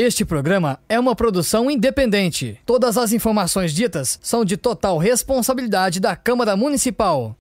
Este programa é uma produção independente. Todas as informações ditas são de total responsabilidade da Câmara Municipal.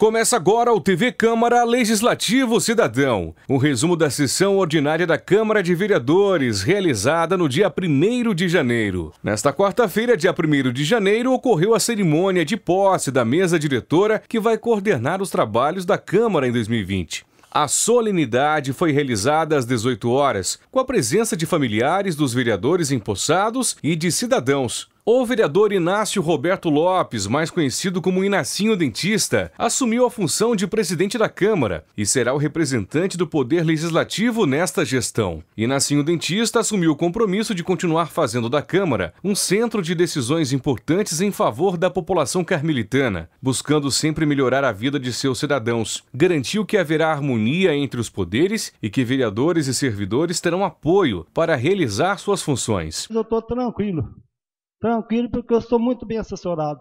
Começa agora o TV Câmara Legislativo Cidadão, um resumo da sessão ordinária da Câmara de Vereadores, realizada no dia 1 de janeiro. Nesta quarta-feira, dia 1 de janeiro, ocorreu a cerimônia de posse da mesa diretora que vai coordenar os trabalhos da Câmara em 2020. A solenidade foi realizada às 18 horas, com a presença de familiares dos vereadores empossados e de cidadãos. O vereador Inácio Roberto Lopes, mais conhecido como Inacinho Dentista, assumiu a função de presidente da Câmara e será o representante do Poder Legislativo nesta gestão. Inacinho Dentista assumiu o compromisso de continuar fazendo da Câmara um centro de decisões importantes em favor da população carmelitana, buscando sempre melhorar a vida de seus cidadãos. Garantiu que haverá harmonia entre os poderes e que vereadores e servidores terão apoio para realizar suas funções. Eu estou tranquilo tranquilo, porque eu sou muito bem assessorado.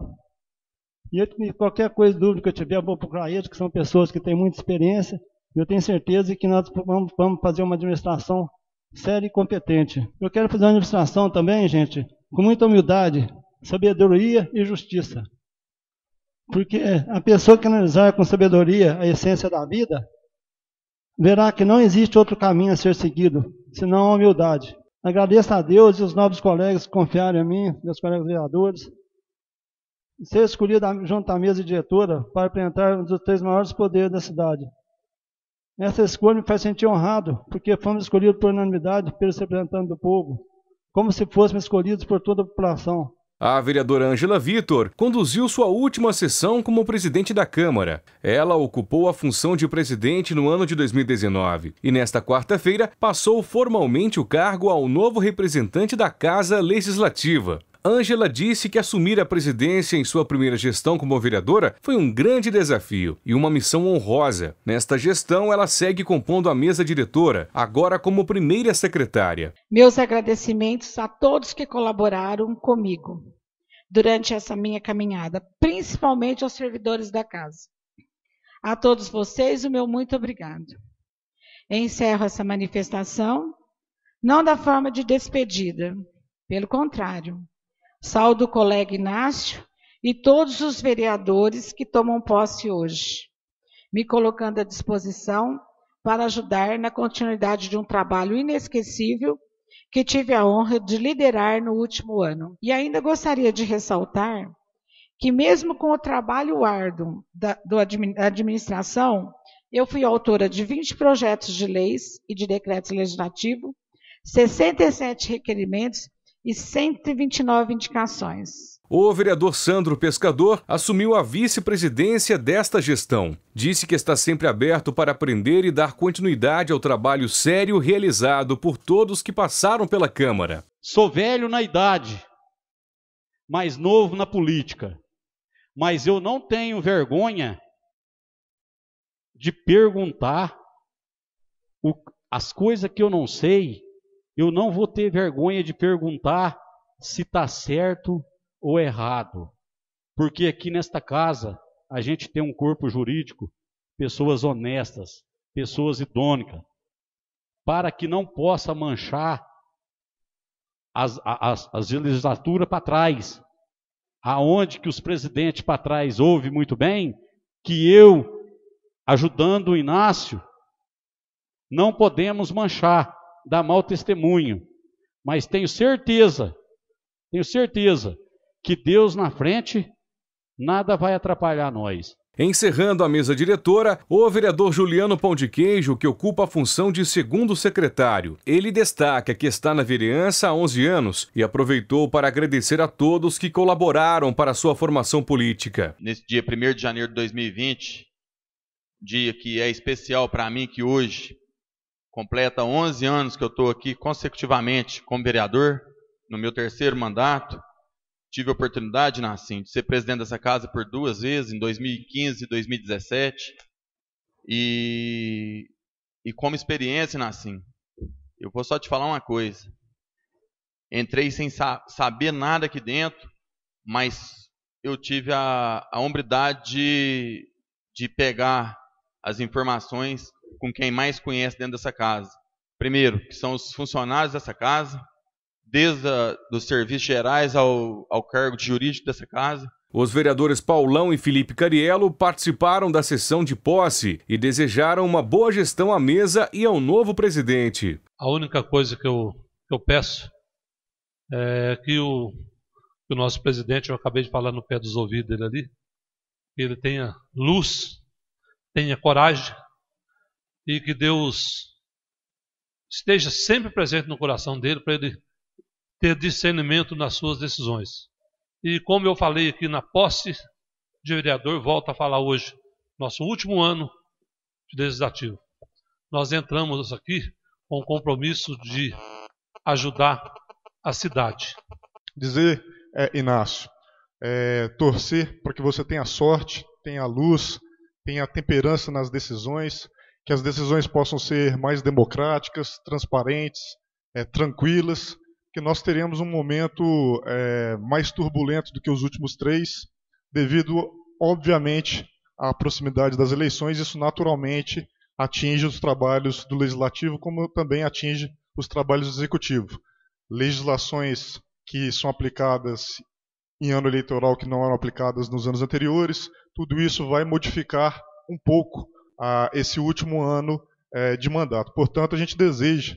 E eu, qualquer coisa, dúvida que eu tiver, eu vou procurar eles, que são pessoas que têm muita experiência, e eu tenho certeza que nós vamos, vamos fazer uma administração séria e competente. Eu quero fazer uma administração também, gente, com muita humildade, sabedoria e justiça. Porque a pessoa que analisar com sabedoria a essência da vida, verá que não existe outro caminho a ser seguido, senão a humildade. Agradeço a Deus e os novos colegas que confiaram em mim, meus colegas vereadores, ser escolhido junto à mesa diretora para apresentar um dos três maiores poderes da cidade. Essa escolha me faz sentir honrado, porque fomos escolhidos por unanimidade pelos representantes do povo, como se fôssemos escolhidos por toda a população. A vereadora Angela Vitor conduziu sua última sessão como presidente da Câmara. Ela ocupou a função de presidente no ano de 2019 e, nesta quarta-feira, passou formalmente o cargo ao novo representante da Casa Legislativa. Ângela disse que assumir a presidência em sua primeira gestão como vereadora foi um grande desafio e uma missão honrosa. Nesta gestão, ela segue compondo a mesa diretora, agora como primeira secretária. Meus agradecimentos a todos que colaboraram comigo durante essa minha caminhada, principalmente aos servidores da casa. A todos vocês, o meu muito obrigado. Encerro essa manifestação, não da forma de despedida, pelo contrário, Saúdo o colega Inácio e todos os vereadores que tomam posse hoje, me colocando à disposição para ajudar na continuidade de um trabalho inesquecível que tive a honra de liderar no último ano. E ainda gostaria de ressaltar que, mesmo com o trabalho árduo da administração, eu fui autora de 20 projetos de leis e de decretos legislativos, 67 requerimentos e 129 indicações. O vereador Sandro Pescador assumiu a vice-presidência desta gestão. Disse que está sempre aberto para aprender e dar continuidade ao trabalho sério realizado por todos que passaram pela Câmara. Sou velho na idade, mais novo na política, mas eu não tenho vergonha de perguntar o, as coisas que eu não sei eu não vou ter vergonha de perguntar se está certo ou errado. Porque aqui nesta casa a gente tem um corpo jurídico, pessoas honestas, pessoas idônicas, para que não possa manchar as, as, as legislaturas para trás. Aonde que os presidentes para trás ouvem muito bem que eu, ajudando o Inácio, não podemos manchar dar mau testemunho, mas tenho certeza, tenho certeza que Deus na frente nada vai atrapalhar nós. Encerrando a mesa diretora, o vereador Juliano Pão de Queijo, que ocupa a função de segundo secretário. Ele destaca que está na vereança há 11 anos e aproveitou para agradecer a todos que colaboraram para sua formação política. Nesse dia 1 de janeiro de 2020, dia que é especial para mim, que hoje Completa 11 anos que eu estou aqui consecutivamente como vereador, no meu terceiro mandato. Tive a oportunidade, Nassim, de ser presidente dessa casa por duas vezes, em 2015 e 2017. E, e como experiência, Nassim, eu vou só te falar uma coisa. Entrei sem sa saber nada aqui dentro, mas eu tive a, a hombridade de, de pegar as informações com quem mais conhece dentro dessa casa. Primeiro, que são os funcionários dessa casa, desde os dos serviços gerais ao, ao cargo de jurídico dessa casa. Os vereadores Paulão e Felipe Cariello participaram da sessão de posse e desejaram uma boa gestão à mesa e ao novo presidente. A única coisa que eu, que eu peço é que o, que o nosso presidente, eu acabei de falar no pé dos ouvidos dele ali, que ele tenha luz, tenha coragem e que Deus esteja sempre presente no coração dele para ele ter discernimento nas suas decisões. E como eu falei aqui na posse de vereador, volto a falar hoje, nosso último ano de legislativo. Nós entramos aqui com o compromisso de ajudar a cidade. Dizer, é, Inácio, é, torcer para que você tenha sorte, tenha luz, tenha temperança nas decisões, que as decisões possam ser mais democráticas, transparentes, é, tranquilas, que nós teremos um momento é, mais turbulento do que os últimos três, devido, obviamente, à proximidade das eleições. Isso naturalmente atinge os trabalhos do legislativo, como também atinge os trabalhos do executivo. Legislações que são aplicadas em ano eleitoral que não eram aplicadas nos anos anteriores, tudo isso vai modificar um pouco a esse último ano é, de mandato. Portanto, a gente deseja,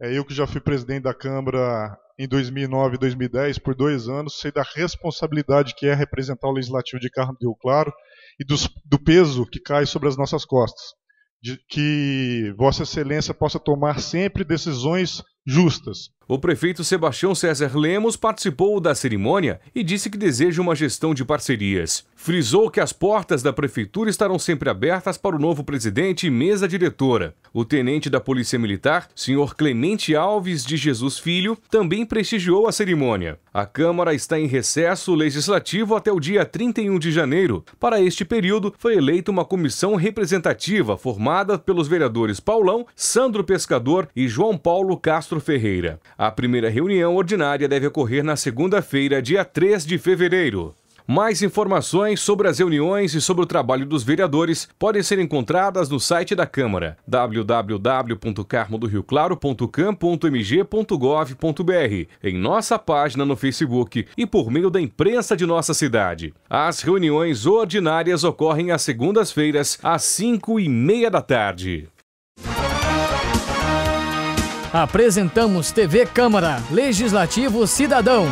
é, eu que já fui presidente da Câmara em 2009 e 2010, por dois anos, sei da responsabilidade que é representar o Legislativo de Carmo Deu Claro e dos, do peso que cai sobre as nossas costas. De, que Vossa Excelência possa tomar sempre decisões justas, o prefeito Sebastião César Lemos participou da cerimônia e disse que deseja uma gestão de parcerias. Frisou que as portas da prefeitura estarão sempre abertas para o novo presidente e mesa diretora. O tenente da Polícia Militar, senhor Clemente Alves de Jesus Filho, também prestigiou a cerimônia. A Câmara está em recesso legislativo até o dia 31 de janeiro. Para este período, foi eleita uma comissão representativa formada pelos vereadores Paulão, Sandro Pescador e João Paulo Castro Ferreira. A primeira reunião ordinária deve ocorrer na segunda-feira, dia 3 de fevereiro. Mais informações sobre as reuniões e sobre o trabalho dos vereadores podem ser encontradas no site da Câmara, www.carmodorioclaro.cam.mg.gov.br, em nossa página no Facebook e por meio da imprensa de nossa cidade. As reuniões ordinárias ocorrem às segundas-feiras, às 5 e meia da tarde apresentamos TV Câmara Legislativo Cidadão.